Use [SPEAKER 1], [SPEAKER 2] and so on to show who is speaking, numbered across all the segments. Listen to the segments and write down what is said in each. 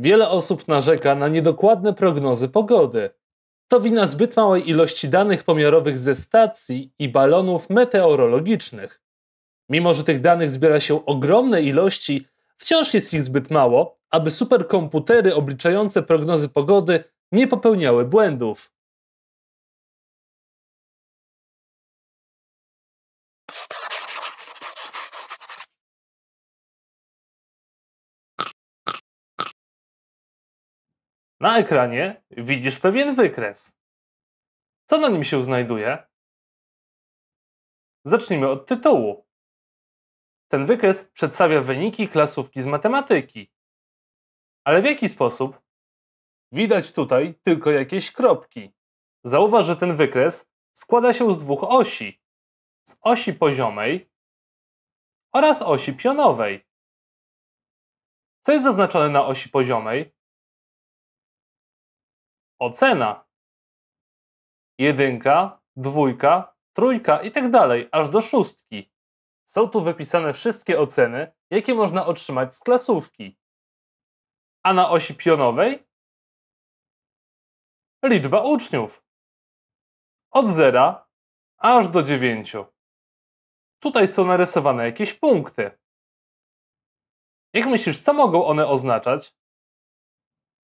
[SPEAKER 1] Wiele osób narzeka na niedokładne prognozy pogody. To wina zbyt małej ilości danych pomiarowych ze stacji i balonów meteorologicznych. Mimo, że tych danych zbiera się ogromne ilości, wciąż jest ich zbyt mało, aby superkomputery obliczające prognozy pogody nie popełniały błędów.
[SPEAKER 2] Na ekranie widzisz pewien wykres. Co na nim się znajduje? Zacznijmy od tytułu.
[SPEAKER 1] Ten wykres przedstawia wyniki klasówki z matematyki. Ale w jaki sposób? Widać tutaj tylko jakieś kropki. Zauważ, że ten wykres składa się z dwóch osi. Z osi poziomej oraz osi pionowej. Co jest zaznaczone na osi
[SPEAKER 2] poziomej? ocena.
[SPEAKER 1] Jedynka, dwójka, trójka i tak dalej, aż do szóstki. Są tu wypisane wszystkie oceny, jakie można otrzymać z klasówki. A na osi pionowej liczba uczniów. Od 0 aż do 9. Tutaj są narysowane jakieś punkty. Jak myślisz, co mogą one oznaczać?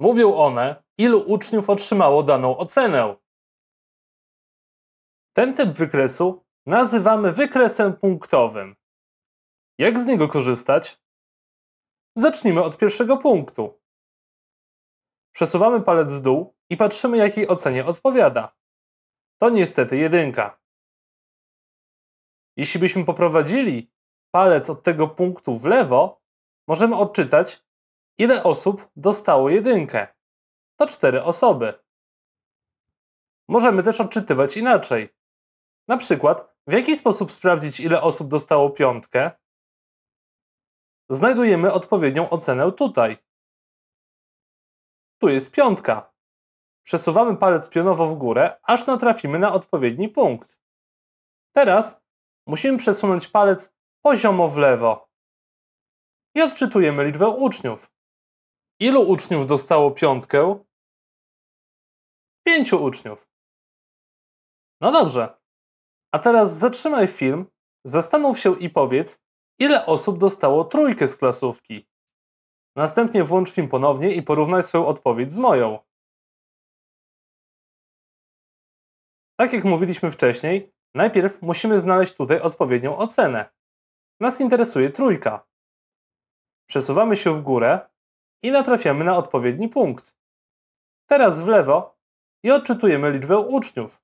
[SPEAKER 1] Mówią one, ilu uczniów otrzymało daną ocenę. Ten typ wykresu nazywamy wykresem punktowym. Jak z niego korzystać? Zacznijmy od pierwszego punktu. Przesuwamy palec w dół i patrzymy jakiej ocenie odpowiada. To niestety jedynka. Jeśli byśmy poprowadzili palec od tego punktu w lewo, możemy odczytać, ile osób dostało jedynkę to cztery osoby. Możemy też odczytywać inaczej. Na przykład, w jaki sposób sprawdzić, ile osób dostało piątkę? Znajdujemy odpowiednią ocenę tutaj. Tu jest piątka. Przesuwamy palec pionowo w górę, aż natrafimy na odpowiedni punkt. Teraz musimy przesunąć palec poziomo w lewo i odczytujemy liczbę uczniów.
[SPEAKER 2] Ilu uczniów dostało piątkę? Pięciu uczniów.
[SPEAKER 1] No dobrze. A teraz zatrzymaj film, zastanów się i powiedz, ile osób dostało trójkę z klasówki. Następnie włącz film ponownie i porównaj swoją odpowiedź z moją. Tak jak mówiliśmy wcześniej, najpierw musimy znaleźć tutaj odpowiednią ocenę. Nas interesuje trójka. Przesuwamy się w górę i natrafiamy na odpowiedni punkt. Teraz w lewo i odczytujemy liczbę uczniów.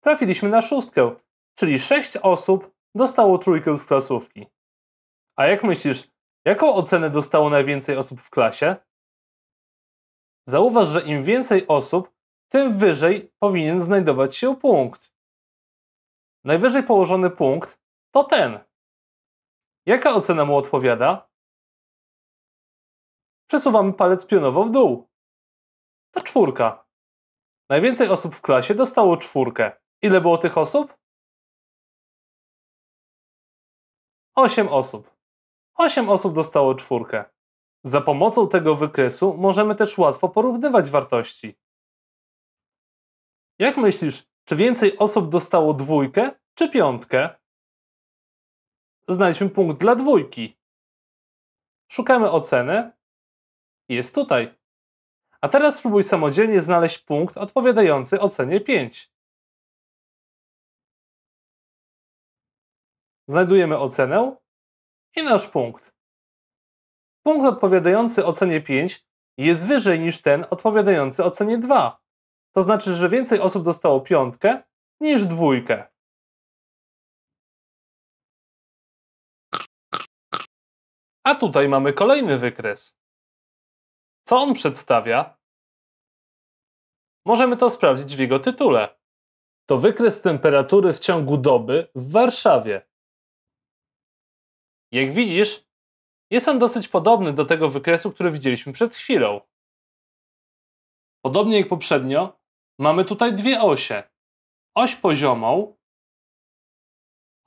[SPEAKER 1] Trafiliśmy na szóstkę, czyli sześć osób dostało trójkę z klasówki. A jak myślisz, jaką ocenę dostało najwięcej osób w klasie? Zauważ, że im więcej osób, tym wyżej powinien znajdować się punkt. Najwyżej położony punkt to ten.
[SPEAKER 2] Jaka ocena mu odpowiada? Przesuwamy palec pionowo w dół. To czwórka. Najwięcej osób w klasie dostało czwórkę. Ile było tych osób?
[SPEAKER 1] 8 osób. 8 osób dostało czwórkę. Za pomocą tego wykresu możemy też łatwo porównywać wartości. Jak myślisz, czy więcej osób dostało dwójkę czy piątkę? Znaliśmy punkt dla dwójki. Szukamy oceny. Jest tutaj. A teraz spróbuj samodzielnie znaleźć punkt odpowiadający ocenie
[SPEAKER 2] 5. Znajdujemy
[SPEAKER 1] ocenę i nasz punkt. Punkt odpowiadający ocenie 5 jest wyżej niż ten odpowiadający ocenie 2. To znaczy, że więcej osób dostało piątkę niż dwójkę.
[SPEAKER 2] A tutaj mamy kolejny wykres.
[SPEAKER 1] Co on przedstawia? Możemy to sprawdzić w jego tytule. To wykres temperatury w ciągu doby w Warszawie. Jak widzisz, jest on dosyć podobny do tego wykresu, który widzieliśmy przed chwilą. Podobnie jak poprzednio, mamy tutaj dwie osie.
[SPEAKER 2] Oś poziomą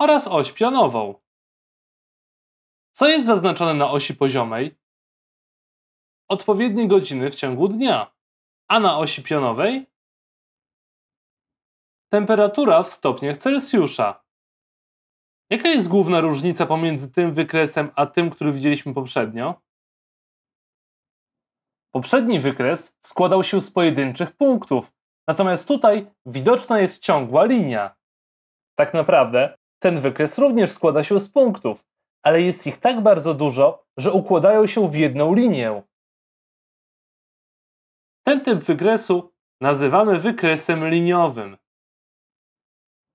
[SPEAKER 2] oraz oś pionową. Co jest zaznaczone na osi poziomej?
[SPEAKER 1] odpowiednie godziny w ciągu dnia, a na osi pionowej temperatura w stopniach Celsjusza. Jaka jest główna różnica pomiędzy tym wykresem a tym, który widzieliśmy poprzednio? Poprzedni wykres składał się z pojedynczych punktów, natomiast tutaj widoczna jest ciągła linia. Tak naprawdę ten wykres również składa się z punktów, ale jest ich tak bardzo dużo, że układają się w jedną linię. Ten typ wykresu nazywamy wykresem liniowym.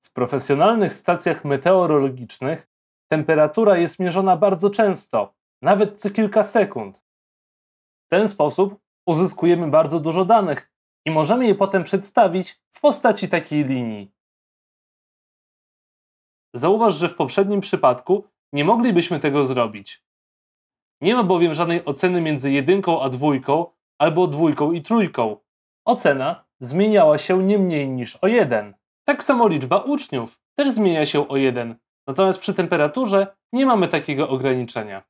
[SPEAKER 1] W profesjonalnych stacjach meteorologicznych temperatura jest mierzona bardzo często, nawet co kilka sekund. W ten sposób uzyskujemy bardzo dużo danych i możemy je potem przedstawić w postaci takiej linii. Zauważ, że w poprzednim przypadku nie moglibyśmy tego zrobić. Nie ma bowiem żadnej oceny między jedynką a dwójką albo dwójką i trójką. Ocena zmieniała się nie mniej niż o jeden. Tak samo liczba uczniów też zmienia się o jeden. natomiast przy temperaturze nie mamy takiego ograniczenia.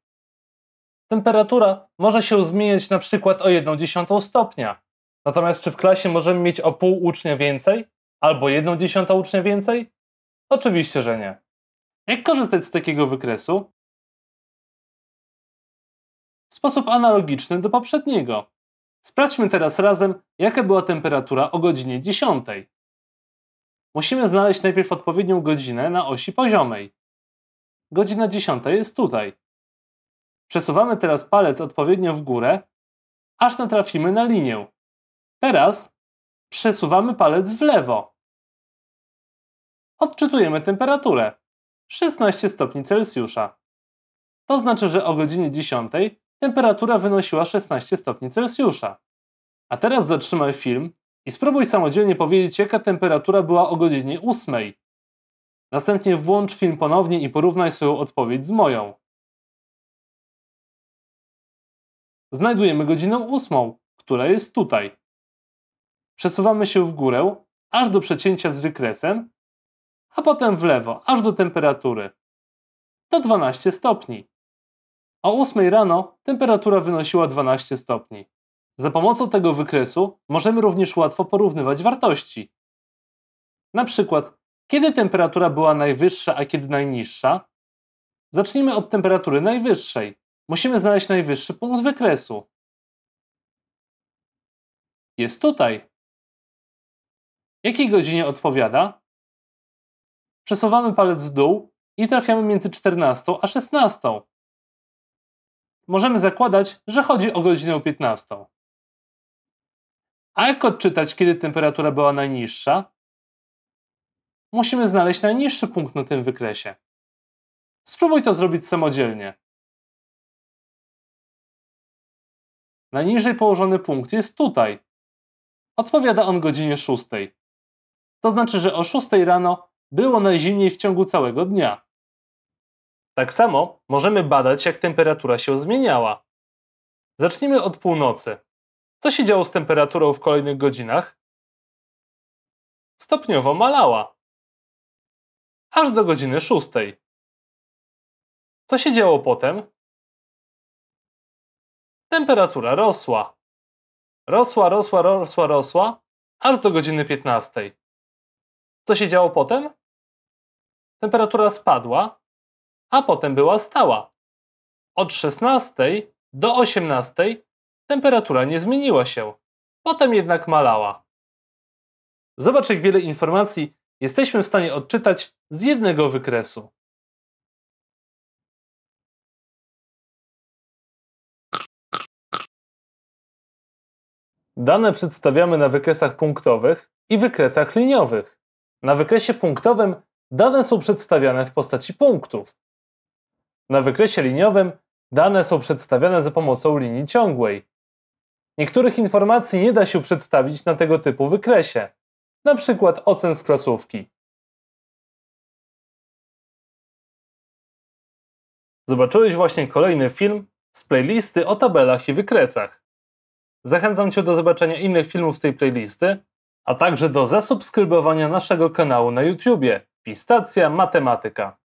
[SPEAKER 1] Temperatura może się zmieniać na przykład o dziesiątą stopnia. Natomiast czy w klasie możemy mieć o pół ucznia więcej? Albo dziesiątą ucznia więcej? Oczywiście, że nie. Jak korzystać z takiego wykresu? W sposób analogiczny do poprzedniego. Sprawdźmy teraz razem, jaka była temperatura o godzinie 10. Musimy znaleźć najpierw odpowiednią godzinę na osi poziomej. Godzina 10 jest tutaj. Przesuwamy teraz palec odpowiednio w górę, aż natrafimy na linię. Teraz przesuwamy palec w lewo. Odczytujemy temperaturę 16 stopni Celsjusza. To znaczy, że o godzinie 10 temperatura wynosiła 16 stopni Celsjusza. A teraz zatrzymaj film i spróbuj samodzielnie powiedzieć, jaka temperatura była o godzinie 8. Następnie włącz film ponownie i porównaj swoją
[SPEAKER 2] odpowiedź z moją. Znajdujemy godzinę
[SPEAKER 1] 8, która jest tutaj. Przesuwamy się w górę, aż do przecięcia z wykresem, a potem w lewo, aż do temperatury. To 12 stopni a o 8 rano temperatura wynosiła 12 stopni. Za pomocą tego wykresu możemy również łatwo porównywać wartości. Na przykład, kiedy temperatura była najwyższa, a kiedy najniższa? Zacznijmy od temperatury najwyższej. Musimy znaleźć najwyższy punkt wykresu. Jest tutaj. Jakiej godzinie odpowiada? Przesuwamy palec w dół i trafiamy między 14 a 16 możemy zakładać, że chodzi o godzinę 15. A jak odczytać, kiedy temperatura była najniższa? Musimy znaleźć najniższy punkt na tym wykresie. Spróbuj
[SPEAKER 2] to zrobić samodzielnie. Najniżej
[SPEAKER 1] położony punkt jest tutaj. Odpowiada on godzinie 6. To znaczy, że o 6 rano było najzimniej w ciągu całego dnia. Tak samo możemy badać, jak temperatura się zmieniała. Zacznijmy od północy. Co się działo z temperaturą w kolejnych godzinach?
[SPEAKER 2] Stopniowo malała. Aż do godziny szóstej.
[SPEAKER 1] Co się działo potem? Temperatura rosła. Rosła, rosła, rosła, rosła, aż do godziny 15. Co się działo potem? Temperatura spadła, a potem była stała. Od 16 do 18 temperatura nie zmieniła się, potem jednak malała. Zobacz, jak wiele informacji jesteśmy w stanie odczytać z jednego wykresu. Dane przedstawiamy na wykresach punktowych i wykresach liniowych. Na wykresie punktowym dane są przedstawiane w postaci punktów, na wykresie liniowym dane są przedstawiane za pomocą linii ciągłej. Niektórych informacji nie da się przedstawić na tego typu wykresie, np.
[SPEAKER 2] ocen z klasówki.
[SPEAKER 1] Zobaczyłeś właśnie kolejny film z playlisty o tabelach i wykresach. Zachęcam Cię do zobaczenia innych filmów z tej playlisty, a także do zasubskrybowania naszego kanału na YouTubie Pistacja Matematyka.